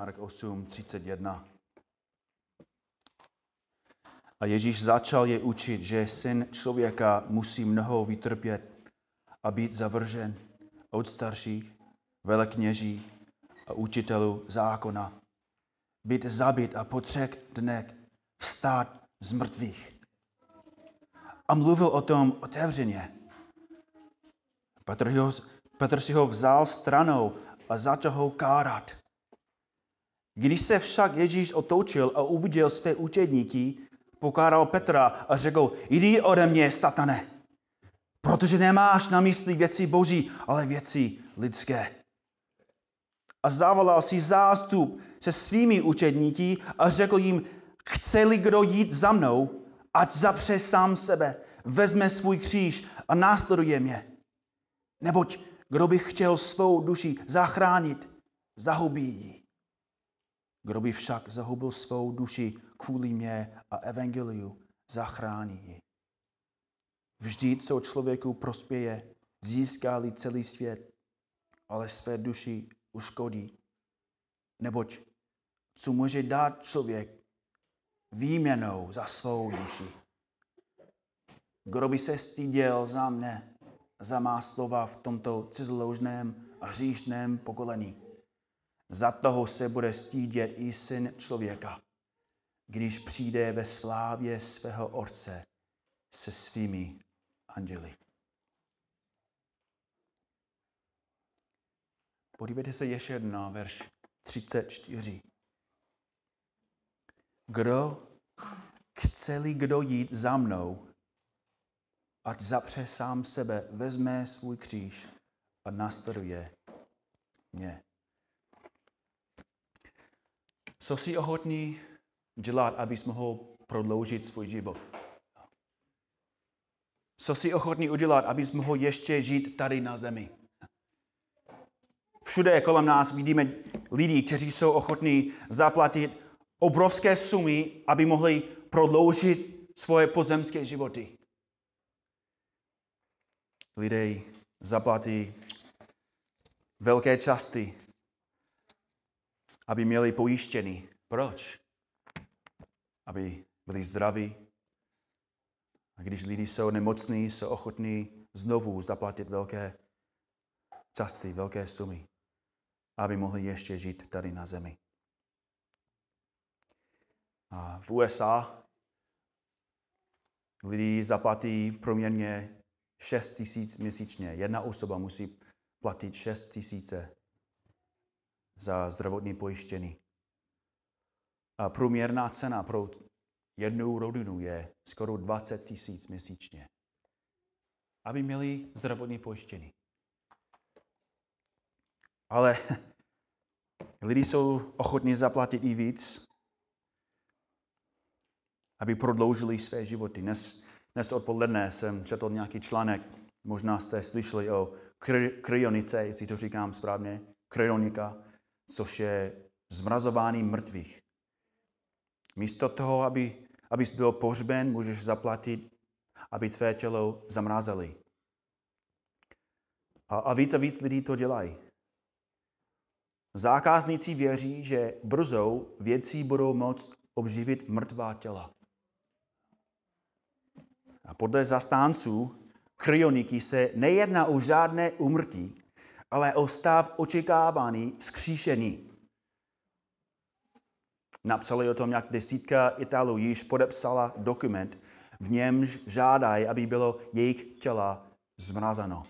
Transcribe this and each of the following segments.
Marek 8, 31. A Ježíš začal je učit, že syn člověka musí mnoho vytrpět a být zavržen od starších, velekněží a učitelů zákona. Být zabit a po třech dnech vstát z mrtvých. A mluvil o tom otevřeně. Petr, ho, Petr si ho vzal stranou a začal ho kárat. Když se však Ježíš otoučil a uviděl své učedníky, pokáral Petra a řekl, jdi ode mě, satane, protože nemáš na mysli věci boží, ale věci lidské. A zavolal si zástup se svými učedníky a řekl jim, chce-li kdo jít za mnou, ať zapře sám sebe, vezme svůj kříž a následuje mě. Neboť kdo by chtěl svou duši zachránit, zahubí ji. Kdo by však zahubil svou duši kvůli mě a evangeliu, zachrání ji. Vždy, co člověku prospěje, získáli celý svět, ale své duši uškodí. Neboť co může dát člověk výměnou za svou duši. Kdo by se styděl za mne, za má slova v tomto cizloužném a hříšném pokolení. Za toho se bude stídět i syn člověka, když přijde ve slávě svého orce se svými anděli. Podívejte se ještě na verš 34. Kdo chce-li kdo jít za mnou, ať zapře sám sebe, vezme svůj kříž a následuje mě. Co jsi ochotný dělat, abys mohl prodloužit svůj život? Co jsi ochotný udělat, abys mohl ještě žít tady na zemi? Všude kolem nás vidíme lidi, kteří jsou ochotní zaplatit obrovské sumy, aby mohli prodloužit svoje pozemské životy. Lidé zaplatí velké části aby měli pojištěný. Proč? Aby byli zdraví. A když lidi jsou nemocní, jsou ochotní znovu zaplatit velké časty, velké sumy, aby mohli ještě žít tady na zemi. A v USA lidi zaplatí proměrně 6 tisíc měsíčně. Jedna osoba musí platit 6 tisíce za zdravotní pojištění. A průměrná cena pro jednu rodinu je skoro 20 tisíc měsíčně, aby měli zdravotní pojištění. Ale lidi jsou ochotní zaplatit i víc, aby prodloužili své životy. Dnes, dnes odpoledne jsem četl nějaký článek, možná jste slyšeli o kryonice, jestli to říkám správně, kryonika, což je zmrazování mrtvých. Místo toho, aby, abys byl pohřben, můžeš zaplatit, aby tvé tělo zamrazili. A, a víc a víc lidí to dělají. Zákazníci věří, že brzo věcí budou moct obživit mrtvá těla. A podle zastánců kryoniky se nejedná o žádné umrtí, ale o stav očekávaný vzkříšený. Napsali o tom, jak desítka Italů již podepsala dokument, v němž žádají, aby bylo jejich těla zmrazeno.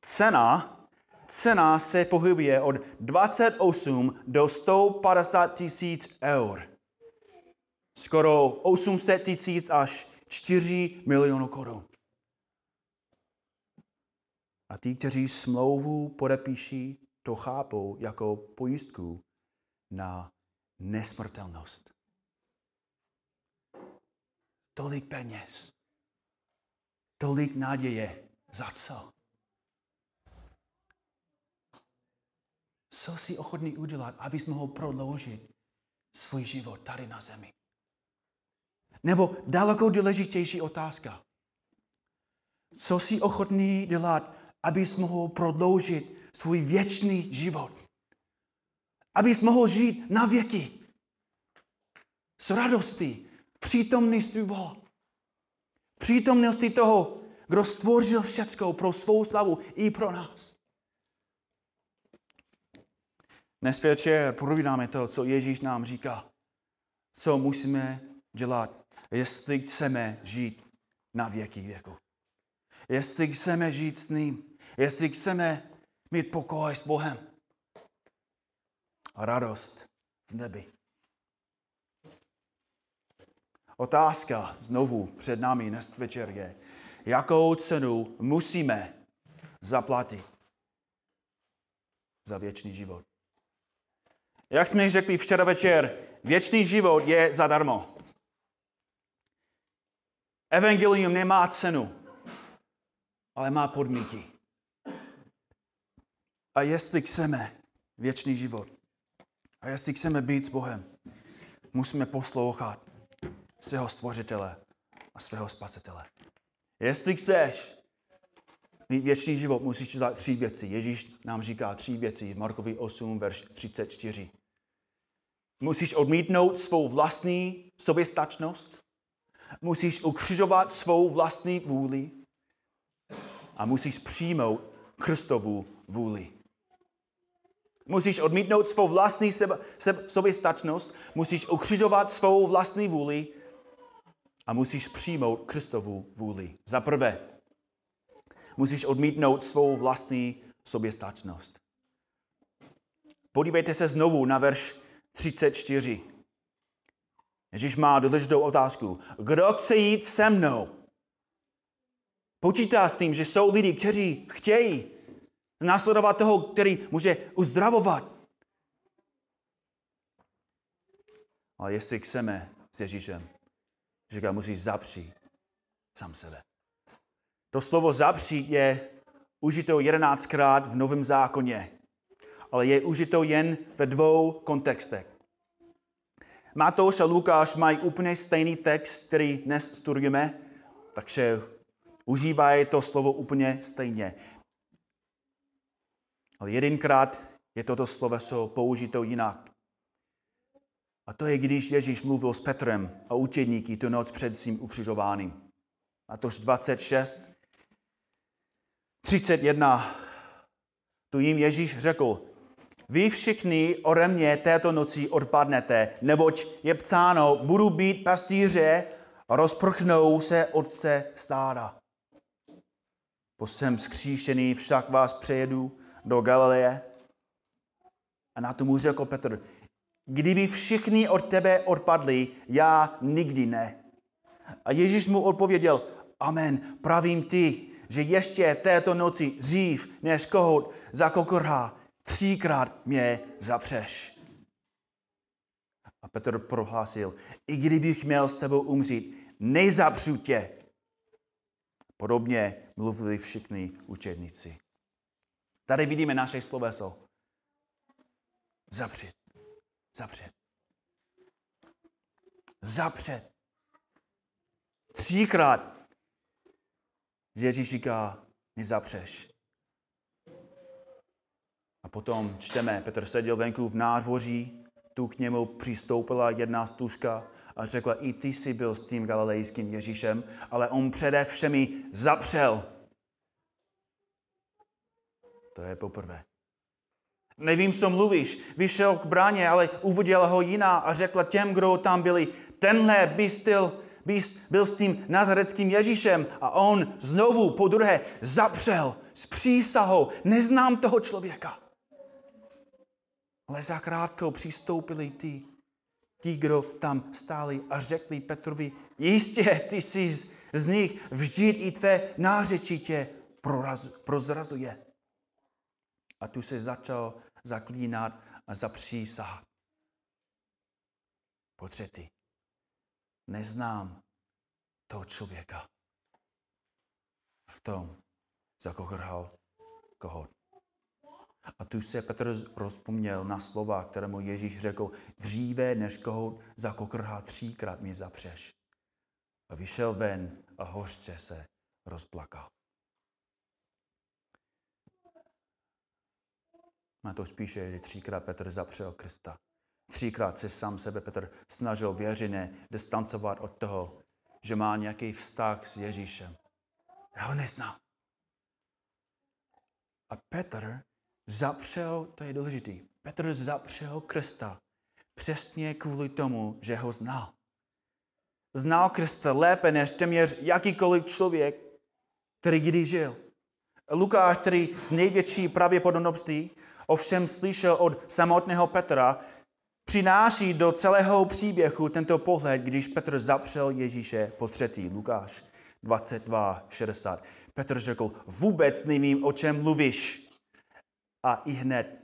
Cena, cena se pohybuje od 28 do 150 tisíc eur. Skoro 800 tisíc až 4 milionů korun. A ti, kteří smlouvu podepíší, to chápou jako pojistku na nesmrtelnost. Tolik peněz, tolik naděje, za co? Co jsi ochotný udělat, abys mohl prodloužit svůj život tady na zemi? Nebo daleko důležitější otázka. Co jsi ochotný dělat, abys mohl prodloužit svůj věčný život. Abys mohl žít na věky. S radostí, přítomností Boha. Přítomností toho, kdo stvořil všecko pro svou slavu i pro nás. Dnes večer provídáme to, co Ježíš nám říká. Co musíme dělat, jestli chceme žít na věky věku. Jestli chceme žít s ním Jestli chceme mít pokoj s Bohem a radost v nebi. Otázka znovu před námi dnes večer je, jakou cenu musíme zaplatit za věčný život. Jak jsme řekli včera večer, věčný život je zadarmo. Evangelium nemá cenu, ale má podmínky a jestli chceme věčný život a jestli chceme být s Bohem, musíme poslouchat svého stvořitele a svého spasitele. Jestli chceš mít věčný život, musíš dělat tři věci. Ježíš nám říká tři věci v Markovi 8, verš 34. Musíš odmítnout svou vlastní soběstačnost, musíš ukřižovat svou vlastní vůli a musíš přijmout Kristovu vůli. Musíš odmítnout svou vlastní sebe, soběstačnost, musíš ukřižovat svou vlastní vůli a musíš přijmout Kristovu vůli. Za prvé, musíš odmítnout svou vlastní soběstačnost. Podívejte se znovu na verš 34. Ježíš má důležitou otázku. Kdo chce jít se mnou? Počítá s tím, že jsou lidi, kteří chtějí Následovat toho, který může uzdravovat. A jestli chceme s Ježíšem, říká, musíš zapřít sám sebe. To slovo zapřít je užito jedenáctkrát v Novém zákoně, ale je užito jen ve dvou kontextech. Matouš a Lukáš mají úplně stejný text, který dnes studujeme, takže užívají to slovo úplně stejně ale jedenkrát je toto sloveso použito jinak. A to je, když Ježíš mluvil s Petrem a učedníky tu noc před svým ukřižováním. A tož 26, 31. Tu jim Ježíš řekl, vy všichni ode mě této noci odpadnete, neboť je psáno, budu být pastýře a rozprchnou se otce stáda. Po jsem skříšený však vás přejedu do Galileje. A na to mu řekl Petr, kdyby všichni od tebe odpadli, já nikdy ne. A Ježíš mu odpověděl, amen, pravím ti, že ještě této noci dřív, než kohout kokorha třikrát mě zapřeš. A Petr prohlásil, i kdybych měl s tebou umřít, nejzapřu tě. Podobně mluvili všichni učedníci. Tady vidíme naše sloveso. Zapřed. Zapřed. Zapřed. Třikrát Ježíš říká, zapřeš. A potom čteme, Petr seděl venku v nádvoří, tu k němu přistoupila jedna stužka a řekla, i ty jsi byl s tím galilejským Ježíšem, ale on přede všemi zapřel to je poprvé. Nevím, co mluvíš. Vyšel k bráně, ale uviděla ho jiná a řekla těm, kdo tam byli, tenhle bystil, bys, byl s tím nazareckým Ježíšem a on znovu po druhé zapřel s přísahou. Neznám toho člověka. Ale za krátkou přistoupili ti, ti, kdo tam stáli a řekli Petrovi, jistě ty jsi z, z nich vždyť i tvé nářečitě tě prozrazuje. A tu se začal zaklínat a zapřísahat. Po třetí, neznám toho člověka. V tom zakohrhal koho. A tu se Petr rozpomněl na slova, které mu Ježíš řekl, dříve než kohout zakokrhá třikrát mě zapřeš. A vyšel ven a hořce se rozplakal. Má to spíše, že třikrát Petr zapřel Krista. Třikrát se sám sebe Petr snažil věřeně distancovat od toho, že má nějaký vztah s Ježíšem. Já ho neznám. A Petr zapřel, to je důležitý, Petr zapřel Krista přesně kvůli tomu, že ho znal. Znal Krista lépe než téměř jakýkoliv člověk, který kdy žil. Lukáš, který z největší pravděpodobností ovšem slyšel od samotného Petra, přináší do celého příběhu tento pohled, když Petr zapřel Ježíše po třetí. Lukáš 22, 60. Petr řekl, vůbec nevím, o čem mluvíš. A i hned,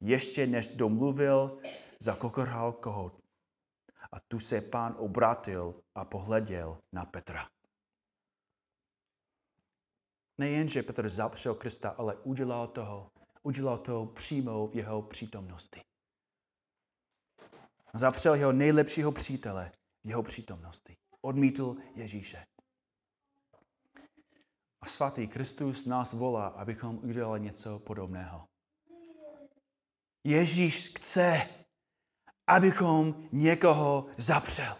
ještě než domluvil, zakokorhal koho A tu se pán obrátil a pohleděl na Petra. Nejenže Petr zapřel Krista, ale udělal toho udělal to přímo v jeho přítomnosti. Zapřel jeho nejlepšího přítele v jeho přítomnosti. Odmítl Ježíše. A svatý Kristus nás volá, abychom udělali něco podobného. Ježíš chce, abychom někoho zapřel.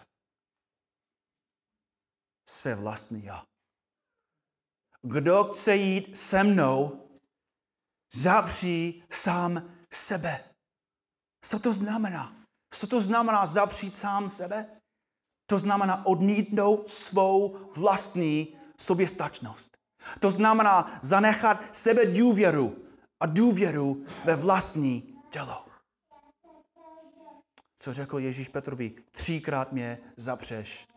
Své vlastní já. Kdo chce jít se mnou, Zapří sám sebe. Co to znamená? Co to znamená zapřít sám sebe? To znamená odmítnout svou vlastní soběstačnost. To znamená zanechat sebe důvěru a důvěru ve vlastní tělo. Co řekl Ježíš Petrovi? Třikrát mě zapřeš.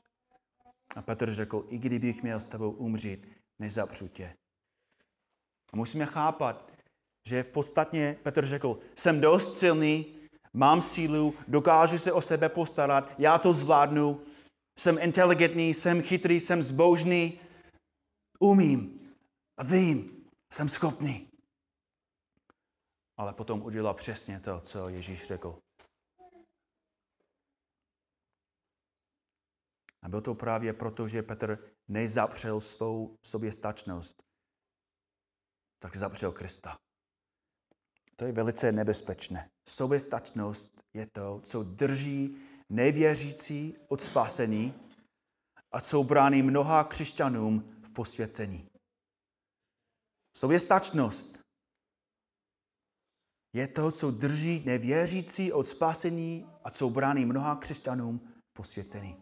A Petr řekl, i kdybych měl s tebou umřít, nezapřu tě. A musíme chápat, že v podstatě Petr řekl, jsem dost silný, mám sílu, dokážu se o sebe postarat, já to zvládnu, jsem inteligentní, jsem chytrý, jsem zbožný, umím, vím, jsem schopný. Ale potom udělal přesně to, co Ježíš řekl. A byl to právě proto, že Petr nezapřel svou soběstačnost, tak zapřel Krista. To je velice nebezpečné. Soběstačnost je to, co drží nevěřící od spasení a co brání mnoha křesťanům v posvěcení. Soběstačnost je to, co drží nevěřící od spasení a co brání mnoha křesťanům v posvěcení.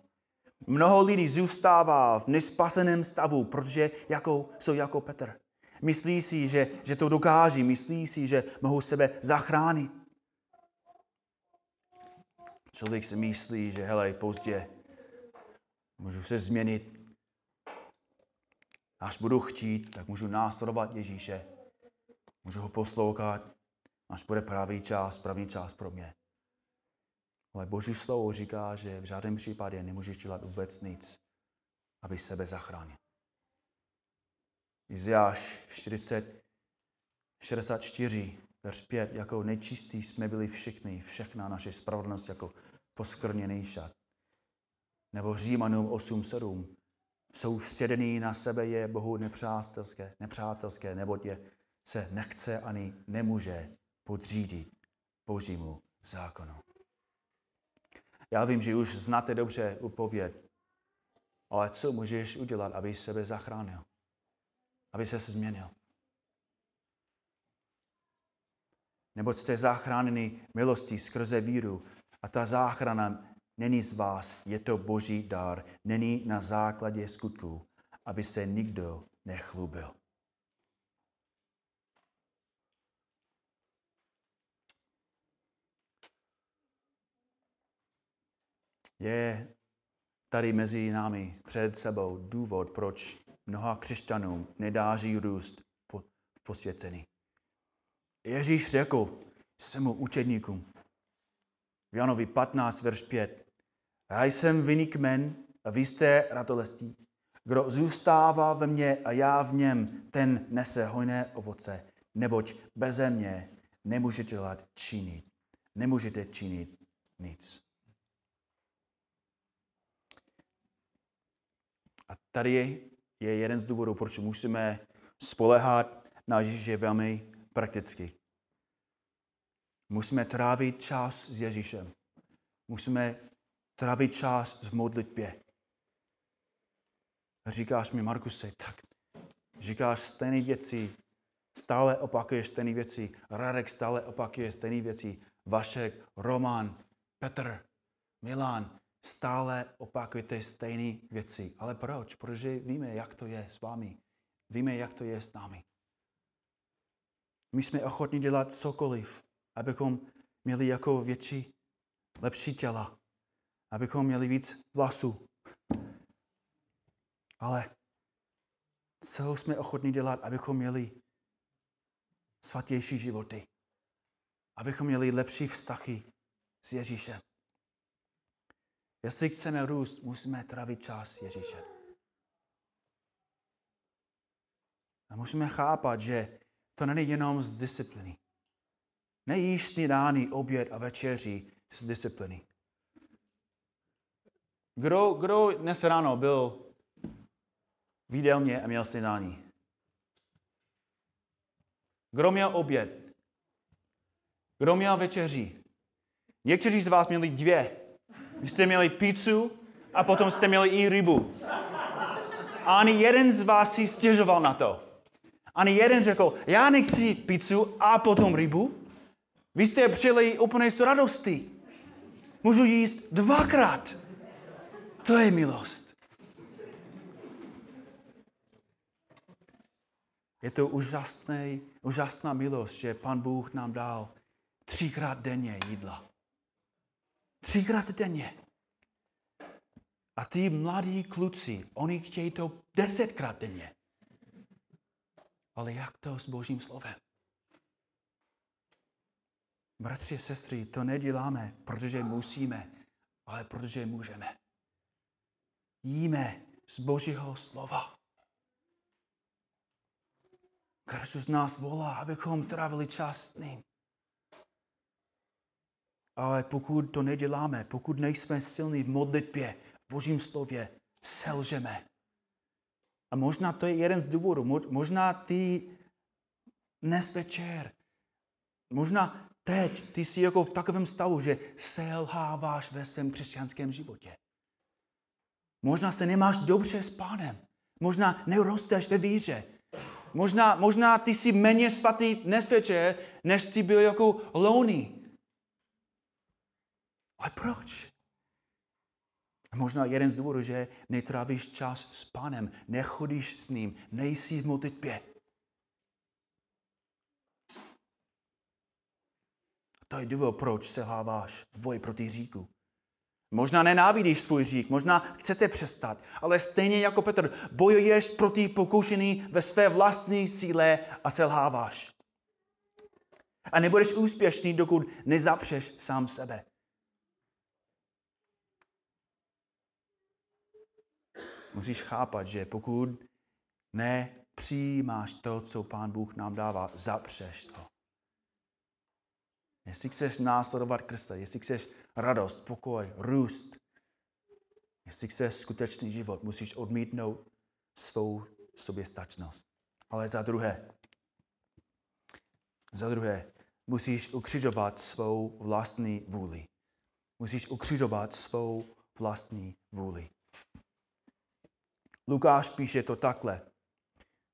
Mnoho lidí zůstává v nespaseném stavu, protože jako, jsou jako Petr. Myslí si, že, že to dokáží, myslí si, že mohou sebe zachránit. Člověk si myslí, že hele, pozdě, můžu se změnit. Až budu chtít, tak můžu následovat Ježíše. Můžu ho poslouchat, až bude pravý čas, pravý čas pro mě. Ale Boží slovo říká, že v žádném případě nemůžeš dělat vůbec nic, aby sebe zachránil. Izeáš 40, 64, verš 5, jako nečistý jsme byli všichni, všechna naše spravedlnost jako poskrněný šat. Nebo Římanům jsou středený na sebe je Bohu nepřátelské, nepřátelské nebo je, se nechce ani nemůže podřídit Božímu zákonu. Já vím, že už znáte dobře upověď, ale co můžeš udělat, aby sebe zachránil? aby se změnil. Neboť jste záchráněni milostí skrze víru a ta záchrana není z vás, je to boží dar, není na základě skutků, aby se nikdo nechlubil. Je tady mezi námi před sebou důvod, proč mnoha křesťanům nedáří růst v posvěcení. Ježíš řekl svému učedníkům v Janovi 15, verš 5. Já jsem vinný kmen a vy jste ratolestí. Kdo zůstává ve mně a já v něm, ten nese hojné ovoce, neboť bez mě nemůžete dělat činit. Nemůžete činit nic. A tady je jeden z důvodů, proč musíme spolehat na Ježíše velmi prakticky. Musíme trávit čas s Ježíšem. Musíme trávit čas v modlitbě. Říkáš mi, Markuse, tak říkáš stejné věci, stále opakuješ stejné věci, Radek stále opakuje stejné věci, Vašek, Roman, Petr, Milan, Stále opakujete stejné věci. Ale proč? Protože víme, jak to je s vámi. Víme, jak to je s námi. My jsme ochotni dělat cokoliv, abychom měli jako větší, lepší těla, abychom měli víc vlasů. Ale co jsme ochotni dělat, abychom měli svatější životy, abychom měli lepší vztahy s Ježíšem. Jestli chceme růst, musíme trávit čas Ježíše. A musíme chápat, že to není jenom z disciplíny. Nejíš snídány, oběd a večeří z disciplíny. Kdo, kdo dnes ráno byl v jídelně a měl snídání? Kdo měl oběd? Kdo měl večeří? Někteří z vás měli dvě vy jste měli pizzu a potom jste měli i rybu. A ani jeden z vás si stěžoval na to. Ani jeden řekl, já nechci pizzu a potom rybu. Vy jste přijeli úplně s radostí. Můžu jíst dvakrát. To je milost. Je to úžasný, úžasná milost, že Pan Bůh nám dal třikrát denně jídla. Třikrát denně. A ty mladí kluci, oni chtějí to desetkrát denně. Ale jak to s Božím slovem? Bratři a sestry, to neděláme, protože musíme, ale protože můžeme. Jíme z Božího slova. Každý z nás volá, abychom trávili čas s ním. Ale pokud to neděláme, pokud nejsme silní v modlitbě, v božím slově, selžeme. A možná to je jeden z důvodů. Možná ty dnes večer, možná teď ty jsi jako v takovém stavu, že selháváš ve svém křesťanském životě. Možná se nemáš dobře s pánem. Možná nerosteš ve víře. Možná, možná ty jsi méně svatý dnes večer, než jsi byl jako louný. Ale proč? možná jeden z důvodů, že netrávíš čas s pánem, nechodíš s ním, nejsi v modlitbě. To je důvod, proč se háváš v boji proti říku. Možná nenávidíš svůj řík, možná chcete přestat, ale stejně jako Petr, bojuješ proti pokušení ve své vlastní síle a selháváš. A nebudeš úspěšný, dokud nezapřeš sám sebe. musíš chápat, že pokud ne přijímáš to, co Pán Bůh nám dává, zapřeš to. Jestli chceš následovat Krista, jestli chceš radost, pokoj, růst, jestli chceš skutečný život, musíš odmítnout svou soběstačnost. Ale za druhé, za druhé, musíš ukřižovat svou vlastní vůli. Musíš ukřižovat svou vlastní vůli. Lukáš píše to takhle.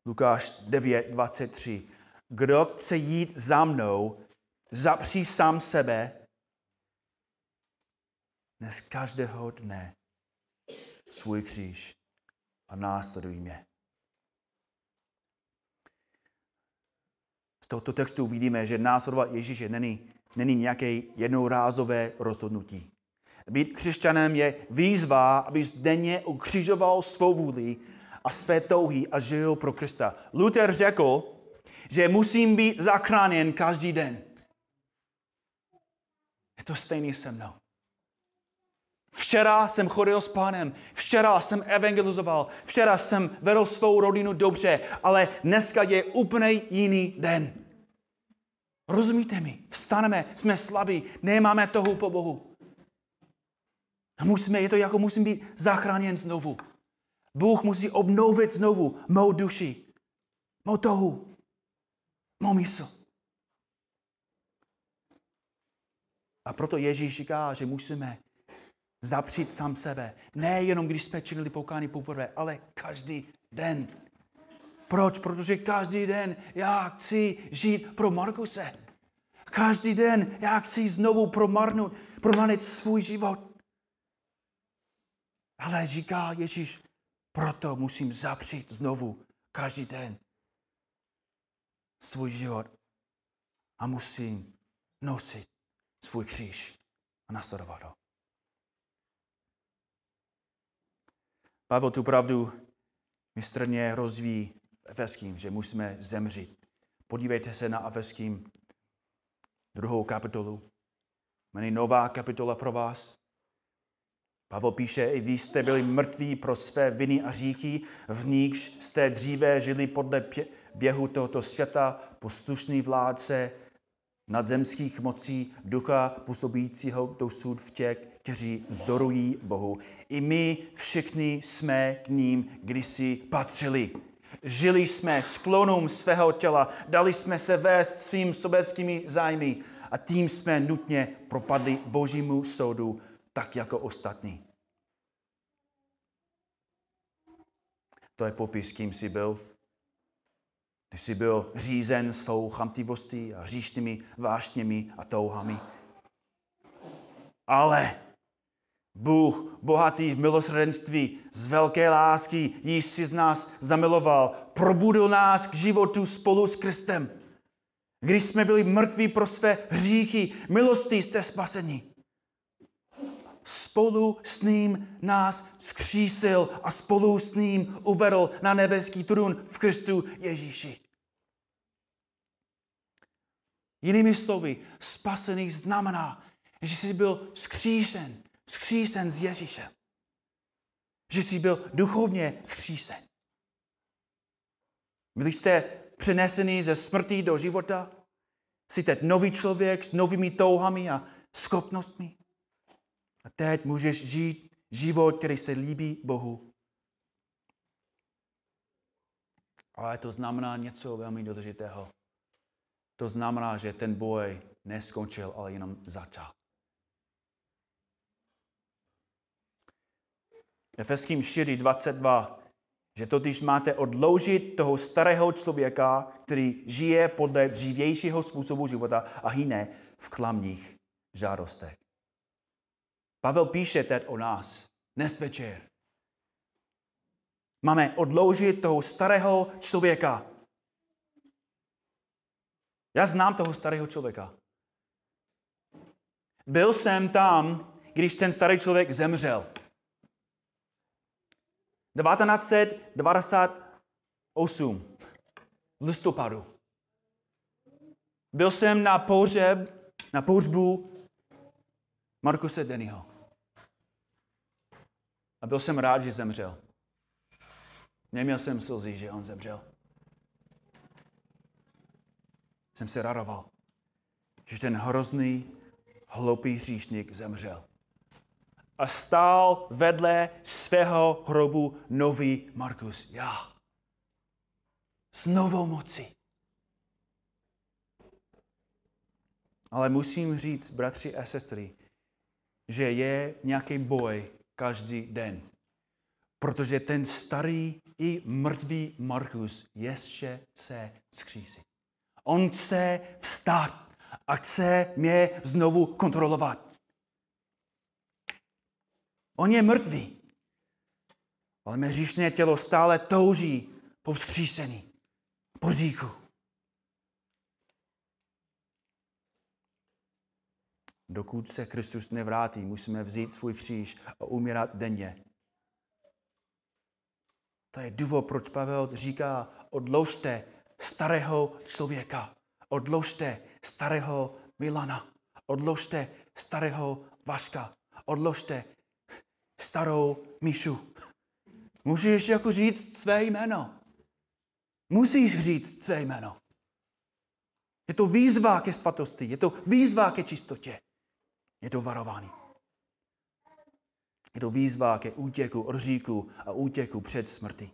Lukáš 9, 23. Kdo chce jít za mnou, zapří sám sebe dnes každého dne svůj kříž a následuj mě. Z tohoto textu vidíme, že následovat Ježíše není, není nějaké jednorázové rozhodnutí. Být křesťanem je výzva, aby denně ukřižoval svou vůli a své touhy a žil pro Krista. Luther řekl, že musím být zachráněn každý den. Je to stejný se mnou. Včera jsem chodil s pánem, včera jsem evangelizoval, včera jsem vedl svou rodinu dobře, ale dneska je úplně jiný den. Rozumíte mi? Vstaneme, jsme slabí, nemáme toho po Bohu. Musíme, je to jako musím být zachráněn znovu. Bůh musí obnovit znovu mou duši, mou touhu, mou mysl. A proto Ježíš říká, že musíme zapřít sám sebe. Nejenom když jsme činili poukány poprvé, ale každý den. Proč? Protože každý den já chci žít pro Markuse. Každý den já chci znovu promarnout, promarnit svůj život. Ale říká Ježíš, proto musím zapřít znovu každý den svůj život a musím nosit svůj kříž a nasledovat ho. Pavel tu pravdu mistrně rozvíjí Efeským, že musíme zemřít. Podívejte se na Efeským druhou kapitolu. Není nová kapitola pro vás. Pavel píše, i vy jste byli mrtví pro své viny a říchy, v níž jste dříve žili podle běhu tohoto světa, poslušný vládce nadzemských mocí, ducha působícího dosud v těch, kteří zdorují Bohu. I my všichni jsme k ním kdysi patřili. Žili jsme sklonům svého těla, dali jsme se vést svým sobeckými zájmy a tím jsme nutně propadli božímu soudu tak jako ostatní. To je popis, kým jsi byl. Když jsi byl řízen svou chamtivostí a hříšnými vášněmi a touhami. Ale Bůh, bohatý v milosrdenství, z velké lásky, již si z nás zamiloval, probudil nás k životu spolu s Kristem. Když jsme byli mrtví pro své hříchy, milostí jste spasení spolu s ním nás skřísil a spolu s ním uvedl na nebeský trůn v Kristu Ježíši. Jinými slovy, spasený znamená, že jsi byl skříšen, skříšen s Ježíšem. Že jsi byl duchovně skříšen. Byli jste přenesený ze smrti do života, jsi teď nový člověk s novými touhami a schopnostmi. A teď můžeš žít život, který se líbí Bohu. Ale to znamená něco velmi důležitého. To znamená, že ten boj neskončil, ale jenom začal. Efeským 4, 22, že totiž máte odloužit toho starého člověka, který žije podle dřívějšího způsobu života a hyne v klamních žádostech. Pavel píše teď o nás. Dnes večer. Máme odloužit toho starého člověka. Já znám toho starého člověka. Byl jsem tam, když ten starý člověk zemřel. 1928. v listopadu. Byl jsem na pohřeb, na pohřbu Markuse Dennyho. A byl jsem rád, že zemřel. Neměl jsem slzy, že on zemřel. Jsem se radoval, že ten hrozný, hloupý hříšník zemřel. A stál vedle svého hrobu nový Markus, já. S novou mocí. Ale musím říct, bratři a sestry, že je nějaký boj každý den. Protože ten starý i mrtvý Markus ještě se skřísí. On chce vstát a chce mě znovu kontrolovat. On je mrtvý, ale mé říšné tělo stále touží po vzkříšení, po říku. Dokud se Kristus nevrátí, musíme vzít svůj kříž a umírat denně. To je důvod, proč Pavel říká, odložte starého člověka, odložte starého Milana, odložte starého Vaška, odložte starou Míšu. Můžeš jako říct své jméno. Musíš říct své jméno. Je to výzva ke svatosti, je to výzva ke čistotě. Je to varování. Je to výzva ke útěku od říku a útěku před smrtí.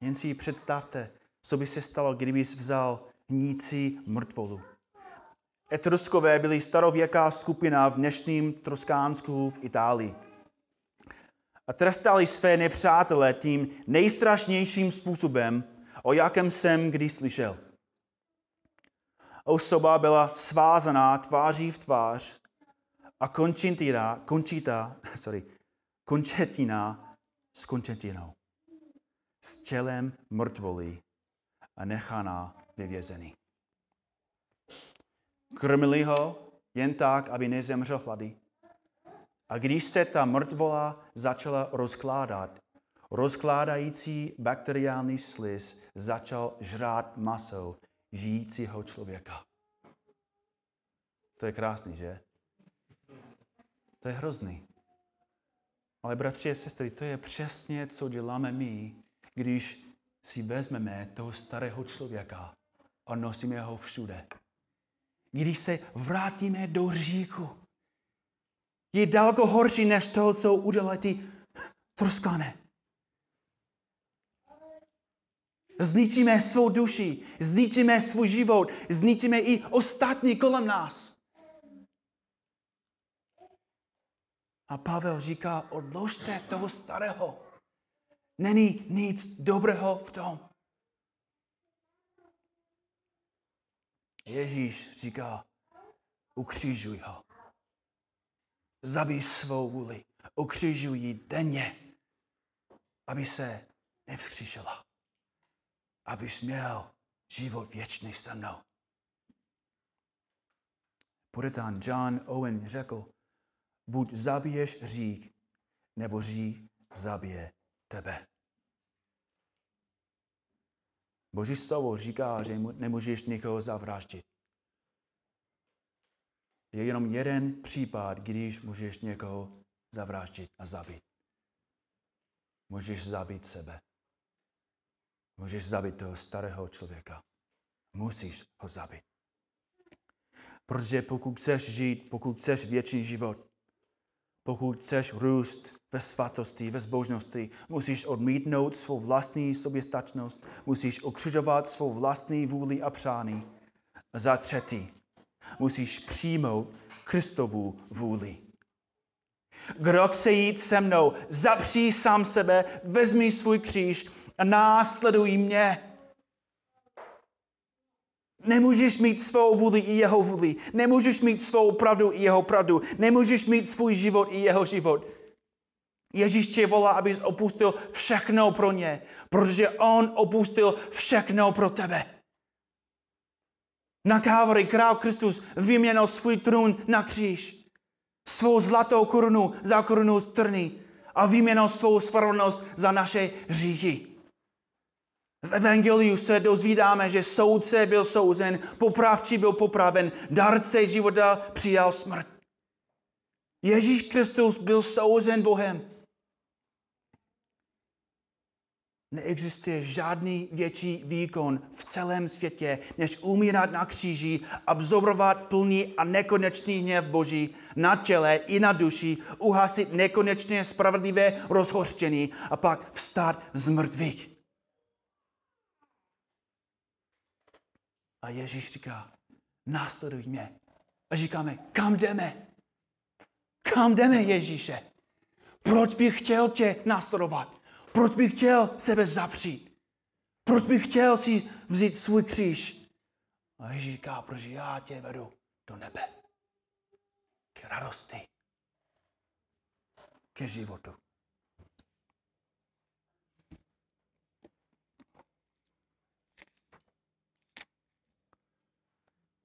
Jen si představte, co by se stalo, kdyby jsi vzal hnící mrtvolu. Etruskové byli starověká skupina v dnešním Troskánsku v Itálii. A trestali své nepřátelé tím nejstrašnějším způsobem, o jakém jsem kdy slyšel – osoba byla svázaná tváří v tvář a končetina, končita, sorry, končetina s končetinou. S tělem mrtvolí a nechaná vyvězený. Krmili ho jen tak, aby nezemřel hlady. A když se ta mrtvola začala rozkládat, rozkládající bakteriální sliz začal žrát maso žijícího člověka. To je krásný, že? To je hrozný. Ale bratři a sestry, to je přesně, co děláme my, když si vezmeme toho starého člověka a nosíme ho všude. Když se vrátíme do říku, je daleko horší než to, co udělali ty troskané. Zničíme svou duši, zničíme svůj život, zničíme i ostatní kolem nás. A Pavel říká, odložte toho starého. Není nic dobrého v tom. Ježíš říká, ukřižuj ho. Zabij svou vůli. Ukřižuj ji denně, aby se nevzkříšila abys měl život věčný se mnou. Puritán John Owen řekl, buď zabiješ řík, nebo řík zabije tebe. Boží slovo říká, že nemůžeš nikoho zavraždit. Je jenom jeden případ, když můžeš někoho zavraždit a zabít. Můžeš zabít sebe. Můžeš zabít toho starého člověka. Musíš ho zabít. Protože pokud chceš žít, pokud chceš věčný život, pokud chceš růst ve svatosti, ve zbožnosti, musíš odmítnout svou vlastní soběstačnost, musíš okřižovat svou vlastní vůli a přání. Za třetí, musíš přijmout Kristovu vůli. Krok se jít se mnou, zapří sám sebe, vezmi svůj kříž a následují mě. Nemůžeš mít svou vůli i jeho vůli. Nemůžeš mít svou pravdu i jeho pravdu. Nemůžeš mít svůj život i jeho život. Ježíš tě volá, abys opustil všechno pro ně, protože on opustil všechno pro tebe. Na kávory král Kristus vyměnil svůj trůn na kříž, svou zlatou korunu za korunu strny a vyměnil svou spravedlnost za naše říky. V Evangeliu se dozvídáme, že soudce byl souzen, popravčí byl popraven, darce života přijal smrt. Ježíš Kristus byl souzen Bohem. Neexistuje žádný větší výkon v celém světě, než umírat na kříži, absorbovat plný a nekonečný hněv Boží na těle i na duši, uhasit nekonečně spravedlivé rozhořčení a pak vstát z mrtvých. A Ježíš říká, následuj mě. A říkáme, kam jdeme? Kam jdeme, Ježíše? Proč bych chtěl tě následovat? Proč bych chtěl sebe zapřít? Proč bych chtěl si vzít svůj kříž? A Ježíš říká, proč já tě vedu do nebe. K radosti. Ke životu.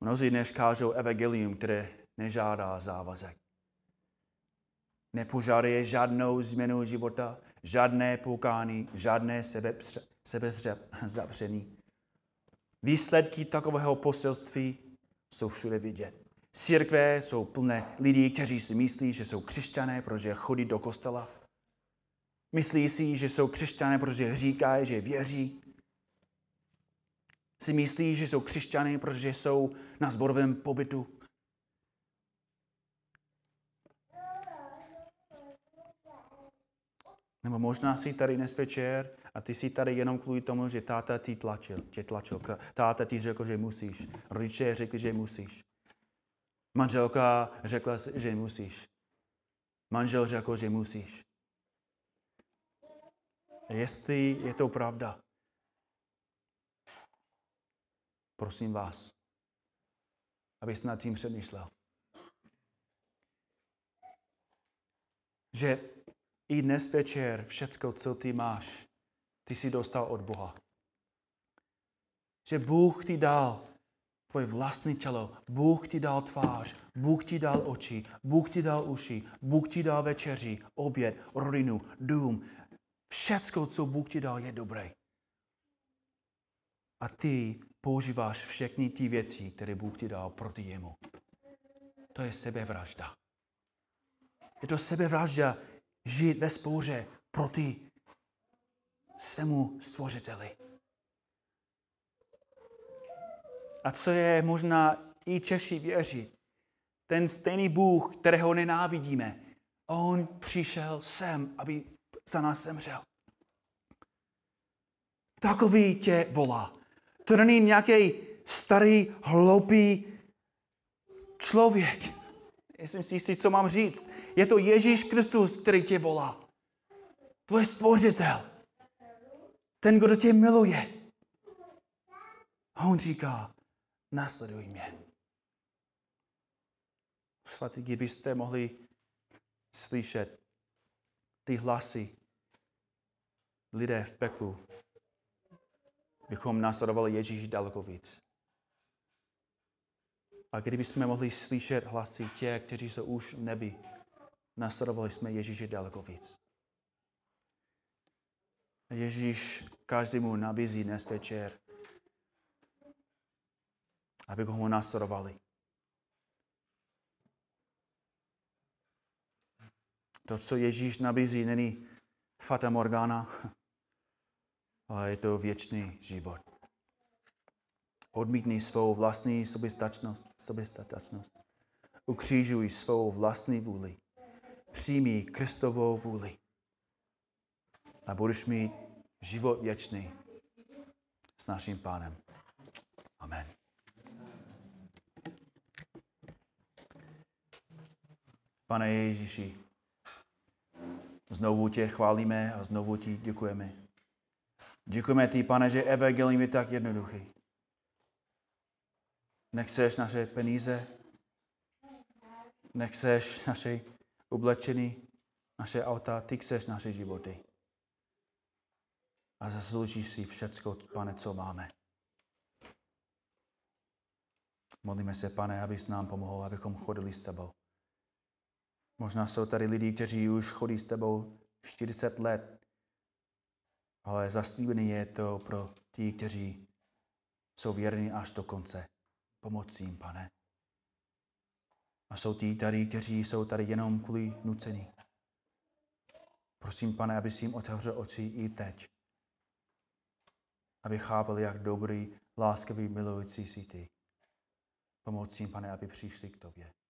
Mnozí dnes kážou evangelium, které nežádá závazek. Nepožaduje žádnou změnu života, žádné poukání, žádné sebe, zavřený. Výsledky takového poselství jsou všude vidět. Církve jsou plné lidí, kteří si myslí, že jsou křesťané, protože chodí do kostela. Myslí si, že jsou křesťané, protože říkají, že věří si myslí, že jsou křesťany, protože jsou na zborovém pobytu. Nebo možná jsi tady dnes večer a ty jsi tady jenom kvůli tomu, že táta ti tlačil, tě tlačil. Táta ti řekl, že musíš. Rodiče řekli, že musíš. Manželka řekla, že musíš. Manžel řekl, že musíš. Jestli je to pravda, Prosím vás, abyste nad tím přemýšlel. Že i dnes večer všecko, co ty máš, ty si dostal od Boha. Že Bůh ti dal tvoje vlastní tělo, Bůh ti dal tvář, Bůh ti dal oči, Bůh ti dal uši, Bůh ti dal večeři, oběd, rodinu, dům. Všecko, co Bůh ti dal, je dobré a ty používáš všechny ty věci, které Bůh ti dal proti jemu. To je sebevražda. Je to sebevražda žít ve spouře proti svému stvořiteli. A co je možná i Češi věří, ten stejný Bůh, kterého nenávidíme, on přišel sem, aby za nás zemřel. Takový tě volá. To není nějaký starý, hloupý člověk. Jsem si jistý, co mám říct. Je to Ježíš Kristus, který tě volá. Tvoje stvořitel. Ten, kdo tě miluje. A on říká, následuj mě. Svatý, kdybyste mohli slyšet ty hlasy lidé v peklu, bychom následovali Ježíši daleko víc. A kdybychom mohli slyšet hlasy těch, kteří jsou už v nebi, následovali jsme Ježíše daleko víc. Ježíš každému nabízí dnes večer, abychom ho následovali. To, co Ježíš nabízí, není Fata Morgana, a je to věčný život. Odmítni svou vlastní soběstačnost, soběstačnost. Ukřížuj svou vlastní vůli. Přijmi Kristovou vůli. A budeš mít život věčný s naším pánem. Amen. Pane Ježíši, znovu tě chválíme a znovu ti děkujeme. Děkujeme ti, pane, že evangelium je tak jednoduchý. Nechceš naše peníze, nechceš naše oblečení, naše auta, ty chceš naše životy. A zasloužíš si všecko, pane, co máme. Modlíme se, pane, abys nám pomohl, abychom chodili s tebou. Možná jsou tady lidi, kteří už chodí s tebou 40 let, ale zaslíbený je to pro ty, kteří jsou věrní až do konce. pomocím jim, pane. A jsou ti tady, kteří jsou tady jenom kvůli nucení. Prosím, pane, aby si jim otevřel oči i teď. Aby chápali, jak dobrý, láskavý, milující si ty. pomocím pane, aby přišli k tobě.